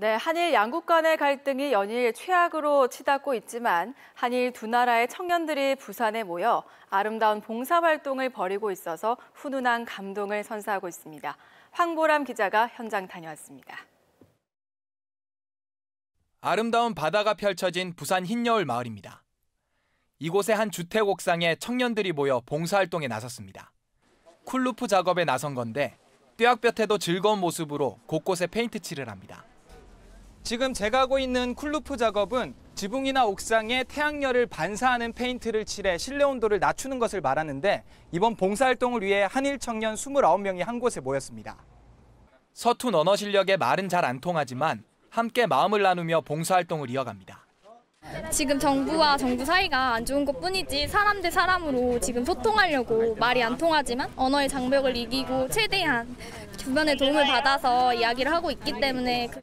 네, 한일 양국 간의 갈등이 연일 최악으로 치닫고 있지만 한일 두 나라의 청년들이 부산에 모여 아름다운 봉사활동을 벌이고 있어서 훈훈한 감동을 선사하고 있습니다. 황보람 기자가 현장 다녀왔습니다. 아름다운 바다가 펼쳐진 부산 흰여울 마을입니다. 이곳의 한 주택 옥상에 청년들이 모여 봉사활동에 나섰습니다. 쿨루프 작업에 나선 건데 뙤약볕에도 즐거운 모습으로 곳곳에 페인트 칠을 합니다. 지금 제가 하고 있는 쿨루프 작업은 지붕이나 옥상에 태양열을 반사하는 페인트를 칠해 실내 온도를 낮추는 것을 말하는데 이번 봉사활동을 위해 한일 청년 29명이 한 곳에 모였습니다. 서툰 언어 실력에 말은 잘 안 통하지만 함께 마음을 나누며 봉사활동을 이어갑니다. 지금 정부와 정부 사이가 안 좋은 것 뿐이지 사람 대 사람으로 지금 소통하려고 말이 안 통하지만 언어의 장벽을 이기고 최대한 주변의 도움을 받아서 이야기를 하고 있기 때문에 그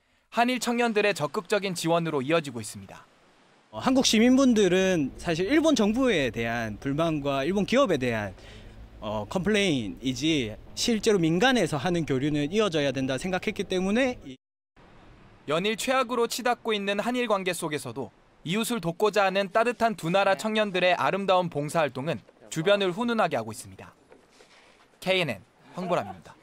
한일 청년들의 적극적인 지원으로 이어지고 있습니다. 어, 한국 시민분들은 사실 일본 정부에 대한 불만과 일본 기업에 대한 어, 컴플레인이지 실제로 민간에서 하는 교류는 이어져야 된다 생각했기 때문에 연일 최악으로 치닫고 있는 한일 관계 속에서도 이웃을 돕고자 하는 따뜻한 두 나라 청년들의 아름다운 봉사활동은 주변을 훈훈하게 하고 있습니다. KNN 황보람입니다.